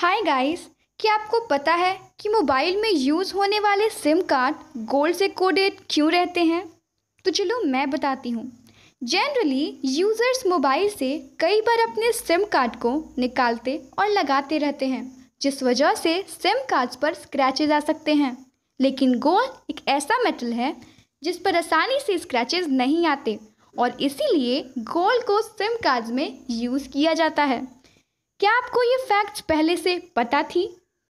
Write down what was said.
hi guys क्या आपको पता है कि मोबाइल में यूज़ होने वाले सिम कार्ड गोल्ड से कोडेड क्यों रहते हैं तो चलो मैं बताती हूँ जनरली यूज़र्स मोबाइल से कई बार अपने सिम कार्ड को निकालते और लगाते रहते हैं जिस वजह से सिम कार्ड्स पर स्क्रैचेज आ सकते हैं लेकिन गोल्ड एक ऐसा मेटल है जिस पर आसानी से स्क्रैचेज नहीं आते और इसीलिए गोल्ड को सिम कार्ड्स में यूज़ किया जाता है क्या आपको ये फैक्ट्स पहले से पता थी